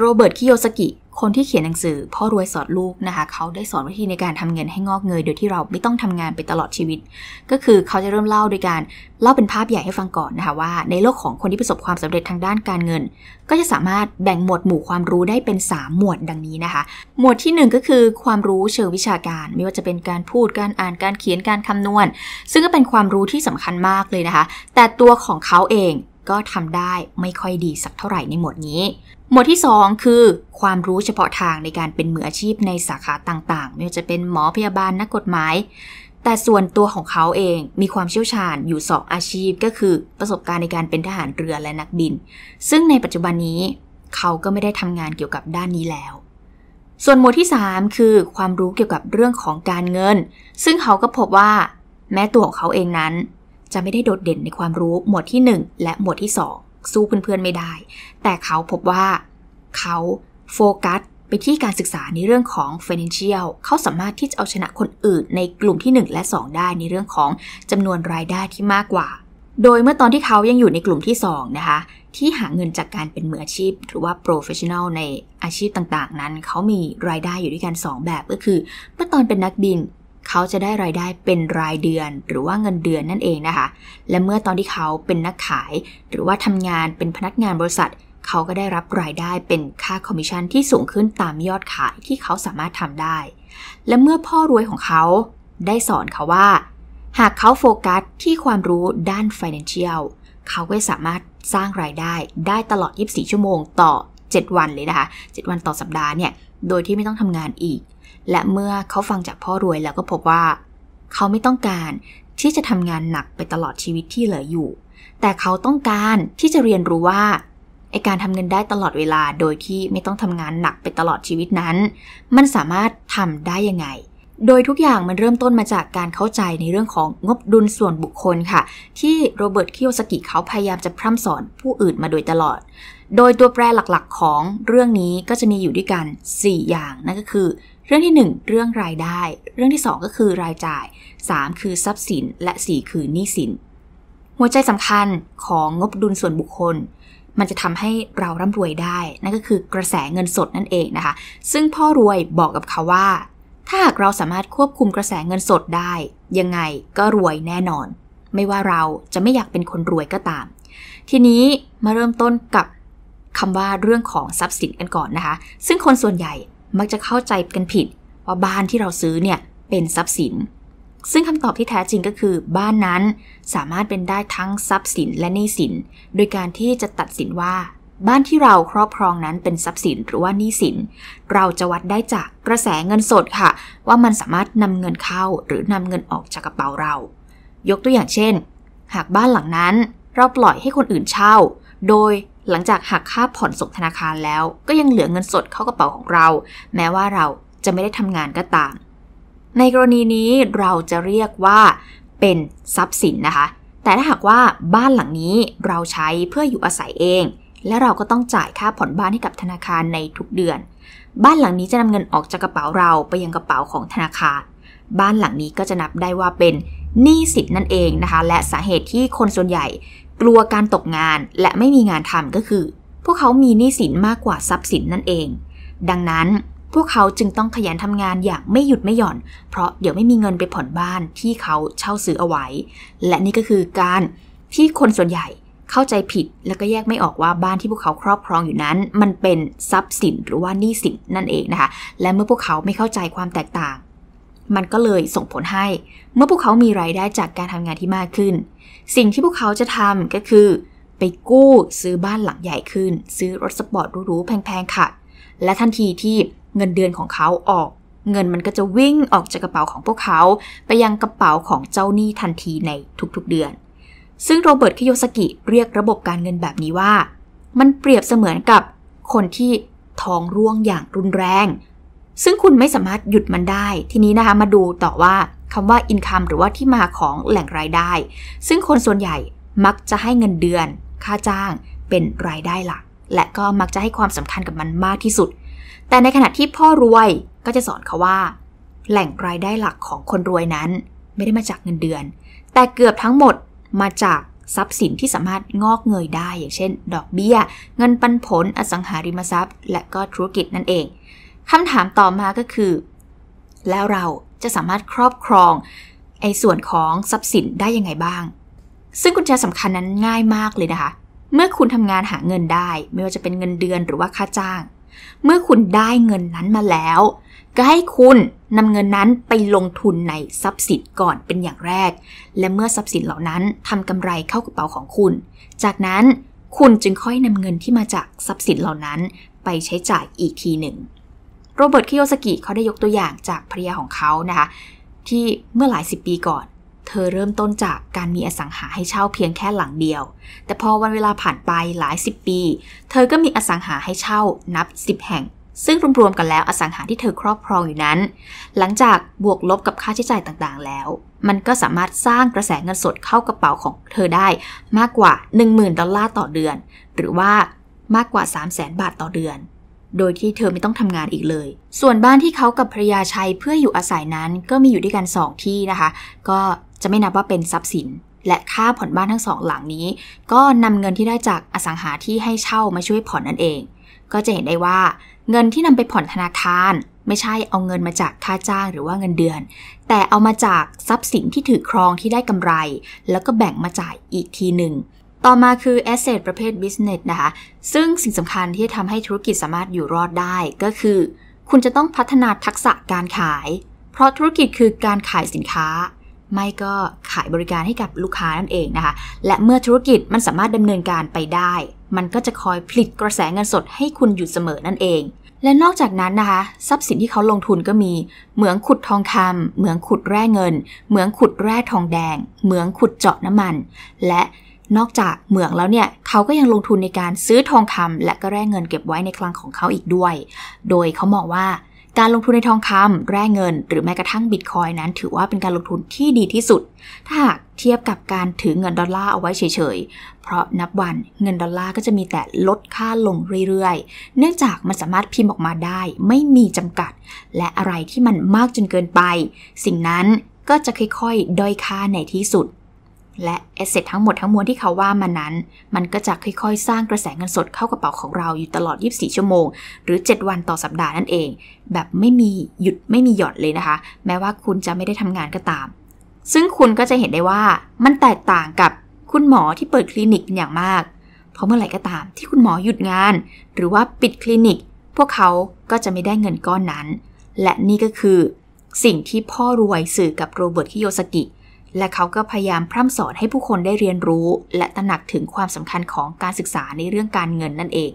โรเบิร์ต คิโยสกิ คนที่เขียนหนังสือ พ่อรวยสอนลูกนะคะ เขาได้สอนวิธีในการทำเงินให้งอกเงยโดยที่เราไม่ต้องทำงานไปตลอดชีวิต ก็คือเขาจะเริ่มเล่าโดยการเล่าเป็นภาพใหญ่ให้ฟังก่อนนะคะว่าในโลกของคนที่ประสบความสำเร็จทางด้านการเงิน ก็จะสามารถแบ่งหมวดหมู่ความรู้ได้เป็น 3 หมวดดังนี้นะคะ หมวดที่ 1 ก็คือความรู้เชิงวิชาการ ไม่ว่าจะเป็นการพูด การอ่าน การเขียน การคำนวณ ซึ่งก็เป็นความรู้ที่สำคัญมากเลยนะคะ แต่ตัวของเขาเองก็ทำได้ไม่ค่อยดีสักเท่าไหร่ในหมวดนี้หมวดที่ 2 คือ ความรู้เฉพาะทางในการเป็นมืออาชีพในสาขาต่างๆ ไม่ว่าจะเป็นหมอพยาบาลนักกฎหมาย แต่ส่วนตัวของเขาเองมีความเชี่ยวชาญอยู่สองอาชีพก็คือ ประสบการณ์ในการเป็นทหารเรือและนักบิน ซึ่งในปัจจุบันนี้ เขาก็ไม่ได้ทำงานเกี่ยวกับด้านนี้แล้ว ส่วนหมวดที่ 3 คือความรู้เกี่ยวกับเรื่องของการเงิน ซึ่งเขาก็พบว่า แม้ตัวของเขาเองนั้น จะไม่ได้โดดเด่นในความรู้หมวดที่ 1 และหมวดที่ 2สู้เพื่อนๆไม่ได้ แต่เขาพบว่าเขาโฟกัสไปที่การศึกษาในเรื่องของ financial เขาสามารถที่จะเอาชนะคนอื่นในกลุ่มที่ 1 และ 2 ได้ในเรื่องของจำนวนรายได้ที่มากกว่า โดยเมื่อตอนที่เขายังอยู่ในกลุ่มที่ 2 นะคะ ที่หาเงินจากการเป็นมืออาชีพ หรือว่า professional ในอาชีพต่างๆ นั้น เขามีรายได้อยู่ด้วยกัน 2 แบบก็คือเมื่อตอนเป็นนักบินเขาจะได้รายได้เป็นรายเดือนหรือว่าเงินเดือนนั่นเองนะคะ และเมื่อตอนที่เขาเป็นนักขายหรือว่าทำงานเป็นพนักงานบริษัทเขาก็ได้รับรายได้เป็นค่าคอมมิชชั่นที่สูงขึ้นตามยอดขายที่เขาสามารถทำได้ และเมื่อพ่อรวยของเขาได้สอนเขาว่า หากเขาโฟกัสที่ความรู้ด้าน Financial เขาก็สามารถสร้างรายได้ได้ตลอด 24 ชั่วโมง ต่อ 7 วันเลยนะคะ 7 วัน ต่อสัปดาห์เนี่ยโดยที่ไม่ต้องทำงานอีก และเมื่อเขาฟังจากพ่อรวยแล้วก็พบว่า เขาไม่ต้องการที่จะทำงานหนักไปตลอดชีวิตที่เหลืออยู่ แต่เขาต้องการที่จะเรียนรู้ว่า ไอการทำเงินได้ตลอดเวลาโดยที่ไม่ต้องทำงานหนักไปตลอดชีวิตนั้น มันสามารถทำได้ยังไงโดยทุกอย่างมันเริ่มต้นมาจากการเข้าใจในเรื่องของงบดุลส่วนบุคคลค่ะ ที่โรเบิร์ตคิโยสกิเขาพยายามจะพร่ำสอนผู้อื่นมาโดยตลอด โดยตัวแปรหลักๆของเรื่องนี้ก็จะมีอยู่ด้วยกัน 4 อย่าง นั่นก็คือเรื่องที่ 1 เรื่องรายได้ เรื่องที่2ก็คือรายจ่าย3 คือทรัพย์สินและ 4 คือหนี้สิน หัวใจสำคัญของงบดุลส่วนบุคคล มันจะทำให้เราร่ำรวยได้นั่นก็คือกระแสเงินสดนั่นเองนะคะซึ่งพ่อรวยบอกกับเขาว่าถ้าหากเราสามารถควบคุมกระแสเงินสดได้ยังไงก็รวยแน่นอน ไม่ว่าเราจะไม่อยากเป็นคนรวยก็ตาม ทีนี้มาเริ่มต้นกับคำว่าเรื่องของทรัพย์สินกันก่อนนะคะ ซึ่งคนส่วนใหญ่มักจะเข้าใจกันผิดว่าบ้านที่เราซื้อเนี่ยเป็นทรัพย์สิน ซึ่งคำตอบที่แท้จริงก็คือ บ้านนั้นสามารถเป็นได้ทั้งทรัพย์สินและหนี้สิน โดยการที่จะตัดสินว่าบ้านที่เราครอบครองนั้นเป็นทรัพย์สินหรือว่าหนี้สิน เราจะวัดได้จากกระแสเงินสดค่ะ ว่ามันสามารถนำเงินเข้าหรือนำเงินออกจากกระเป๋าเรา ยกตัวอย่างเช่น หากบ้านหลังนั้นเราปล่อยให้คนอื่นเช่า โดยหลังจากหักค่าผ่อนส่งธนาคารแล้ว ก็ยังเหลือเงินสดเข้ากระเป๋าของเรา แม้ว่าเราจะไม่ได้ทำงานก็ตาม ในกรณีนี้เราจะเรียกว่า เป็นทรัพย์สินนะคะ แต่ถ้าหากว่าบ้านหลังนี้เราใช้เพื่ออยู่อาศัยเองและเราก็ต้องจ่ายค่าผ่อนบ้านให้กับธนาคารในทุกเดือน บ้านหลังนี้จะนำเงินออกจากกระเป๋าเราไปยังกระเป๋าของธนาคาร บ้านหลังนี้ก็จะนับได้ว่าเป็นหนี้สินนั่นเองนะคะ และสาเหตุที่คนส่วนใหญ่กลัวการตกงานและไม่มีงานทำก็คือ พวกเขามีหนี้สินมากกว่าทรัพย์สินนั่นเอง ดังนั้นพวกเขาจึงต้องขยันทำงานอย่างไม่หยุดไม่หย่อน เพราะเดี๋ยวไม่มีเงินไปผ่อนบ้านที่เขาเช่าซื้อเอาไว้ และนี่ก็คือการที่คนส่วนใหญ่เข้าใจผิดแล้วก็แยกไม่ออกว่าบ้านที่พวกเขาครอบครองอยู่นั้น มันเป็นทรัพย์สินหรือว่าหนี้สิน นั่นเองนะคะ และเมื่อพวกเขาไม่เข้าใจความแตกต่าง มันก็เลยส่งผลให้เมื่อพวกเขามีรายได้จากการทำงานที่มากขึ้น สิ่งที่พวกเขาจะทำก็คือ ไปกู้ซื้อบ้านหลังใหญ่ขึ้น ซื้อรถสปอร์ตหรูๆแพงๆค่ะ และทันทีที่เงินเดือนของเขาออก เงินมันก็จะวิ่งออกจากกระเป๋าของพวกเขาไปยังกระเป๋าของเจ้าหนี้ทันทีในทุกๆ เดือนซึ่งโรเบิร์ตคิโยสกิเรียกระบบการเงินแบบนี้ว่า มันเปรียบเสมือนกับคนที่ท้องร่วงอย่างรุนแรง ซึ่งคุณไม่สามารถหยุดมันได้ ทีนี้นะคะมาดูต่อว่าคำว่าอินคัมหรือว่าที่มาของแหล่งรายได้ ซึ่งคนส่วนใหญ่มักจะให้เงินเดือน ค่าจ้างเป็นรายได้หลัก และก็มักจะให้ความสำคัญกับมันมากที่สุด แต่ในขณะที่พ่อรวยก็จะสอนเขาว่า แหล่งรายได้หลักของคนรวยนั้น ไม่ได้มาจากเงินเดือน แต่เกือบทั้งหมดมาจากทรัพย์สินที่สามารถงอกเงยได้ อย่างเช่นดอกเบี้ย เงินปันผลอสังหาริมทรัพย์ และก็ธุรกิจนั่นเองคำถามต่อมาก็คือแล้วเราจะสามารถครอบครองไอ้ส่วนของทรัพย์สินได้ยังไงบ้าง ซึ่งกุญแจสำคัญนั้นง่ายมากเลยนะคะ เมื่อคุณทำงานหาเงินได้ ไม่ว่าจะเป็นเงินเดือนหรือว่าค่าจ้าง เมื่อคุณได้เงินนั้นมาแล้วก็ให้คุณนำเงินนั้นไปลงทุนในทรัพย์สินก่อนเป็นอย่างแรก และเมื่อทรัพย์สินเหล่านั้นทำกำไรเข้ากระเป๋าของคุณ จากนั้นคุณจึงค่อยนำเงินที่มาจากทรัพย์สินเหล่านั้นไปใช้จ่ายอีกทีหนึ่ง โรเบิร์ตคิโยสกิเขาได้ยกตัวอย่างจากภรรยาของเขานะคะ ที่เมื่อหลายสิบปีก่อน เธอเริ่มต้นจากการมีอสังหาให้เช่าเพียงแค่หลังเดียว แต่พอวันเวลาผ่านไปหลายสิบปี เธอก็มีอสังหาให้เช่านับสิบแห่งซึ่งรวมๆกันแล้วอสังหาที่เธอครอบครองอยู่นั้น หลังจากบวกลบกับค่าใช้จ่ายต่างๆแล้ว มันก็สามารถสร้างกระแสเงินสดเข้ากระเป๋าของเธอได้มากกว่า 10,000ดอลลาร์ต่อเดือน หรือว่ามากกว่า 300,000 บาทต่อเดือน โดยที่เธอไม่ต้องทำงานอีกเลย ส่วนบ้านที่เขากับภรรยาใช้เพื่ออยู่อาศัยนั้น ก็มีอยู่ด้วยกัน 2 ที่นะคะ ก็จะไม่นับว่าเป็นทรัพย์สิน และค่าผ่อนบ้านทั้งสองหลังนี้ ก็นำเงินที่ได้จากอสังหาที่ให้เช่ามาช่วยผ่อนนั่นเองก็จะเห็นได้ว่าเงินที่นำไปผ่อนธนาคารไม่ใช่เอาเงินมาจากค่าจ้างหรือว่าเงินเดือน แต่เอามาจากทรัพย์สินที่ถือครองที่ได้กำไร แล้วก็แบ่งมาจ่ายอีกทีหนึ่ง ต่อมาคือ asset ประเภท business นะคะ ซึ่งสิ่งสำคัญที่ทำให้ธุรกิจสามารถอยู่รอดได้ ก็คือ คุณจะต้องพัฒนาทักษะการขาย เพราะธุรกิจคือการขายสินค้า ไม่ก็ขายบริการให้กับลูกค้านั่นเองนะคะและเมื่อธุรกิจมันสามารถดำเนินการไปได้มันก็จะคอยผลิตกระแสเงินสดให้คุณอยู่เสมอนั่นเอง และนอกจากนั้นนะคะ ทรัพย์สินที่เขาลงทุนก็มีเหมืองขุดทองคำเหมืองขุดแร่เงินเหมืองขุดแร่ทองแดงเหมืองขุดเจาะน้ำมัน และนอกจากเหมืองแล้วเนี่ย เขาก็ยังลงทุนในการซื้อทองคำ และก็แร่เงินเก็บไว้ในคลังของเขาอีกด้วย โดยเขามองว่าการลงทุนในทองคำ แร่เงิน หรือแม้กระทั่งบิตคอยนั้นถือว่าเป็นการลงทุนที่ดีที่สุด ถ้าหากเทียบกับการถือเงินดอลลาร์เอาไว้เฉยๆ เพราะนับวันเงินดอลลาร์ก็จะมีแต่ลดค่าลงเรื่อยๆ เนื่องจากมันสามารถพิมพ์ออกมาได้ ไม่มีจำกัดและอะไรที่มันมากจนเกินไป สิ่งนั้นก็จะค่อยๆ ด้อยค่าในที่สุดและแอสเซททั้งหมดทั้งมวลที่เขาว่ามานั้น มันก็จะค่อยๆ สร้างกระแสเงินสดเข้ากระเป๋าของเราอยู่ตลอด 24 ชั่วโมงหรือ 7 วันต่อสัปดาห์นั่นเอง แบบไม่มีหยุดไม่มีหย่อนเลยนะคะ แม้ว่าคุณจะไม่ได้ทำงานก็ตาม ซึ่งคุณก็จะเห็นได้ว่ามันแตกต่างกับคุณหมอที่เปิดคลินิกเป็นอย่างมาก เพราะเมื่อไหร่ก็ตาม ที่คุณหมอหยุดงาน หรือว่าปิดคลินิก พวกเขาก็จะไม่ได้เงินก้อนนั้น และนี่ก็คือ สิ่งที่พ่อรวยสื่อกับโรเบิร์ตคิโยสกิเและเขาก็พยายามพร่ำสอนให้ผู้คนได้เรียนรู้ และตระหนักถึงความสำคัญของการศึกษาในเรื่องการเงินนั่นเอง